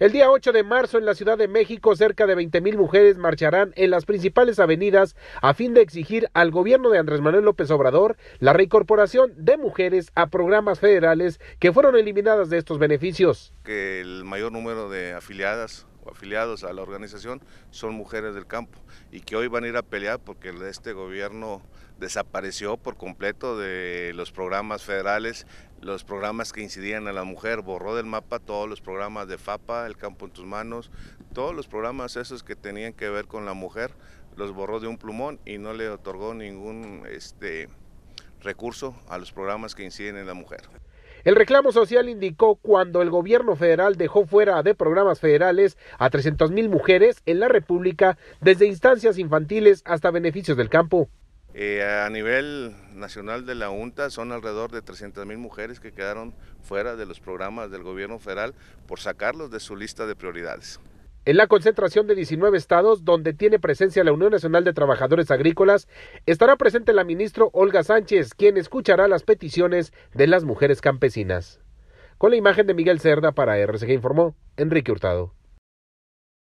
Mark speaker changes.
Speaker 1: El día 8 de marzo en la Ciudad de México, cerca de 20 mil mujeres marcharán en las principales avenidas a fin de exigir al gobierno de Andrés Manuel López Obrador la reincorporación de mujeres a programas federales que fueron eliminadas de estos beneficios.
Speaker 2: Que el mayor número de afiliadas afiliados a la organización son mujeres del campo y que hoy van a ir a pelear porque este gobierno desapareció por completo de los programas federales, los programas que incidían a la mujer, borró del mapa todos los programas de FAPA, El Campo en tus manos, todos los programas esos que tenían que ver con la mujer, los borró de un plumón y no le otorgó ningún este, recurso a los programas que inciden en la mujer.
Speaker 1: El reclamo social indicó cuando el gobierno federal dejó fuera de programas federales a 300.000 mujeres en la República, desde instancias infantiles hasta beneficios del campo.
Speaker 2: Eh, a nivel nacional de la UNTA son alrededor de 300.000 mujeres que quedaron fuera de los programas del gobierno federal por sacarlos de su lista de prioridades.
Speaker 1: En la concentración de 19 estados donde tiene presencia la Unión Nacional de Trabajadores Agrícolas, estará presente la ministra Olga Sánchez, quien escuchará las peticiones de las mujeres campesinas. Con la imagen de Miguel Cerda para RCG informó Enrique Hurtado.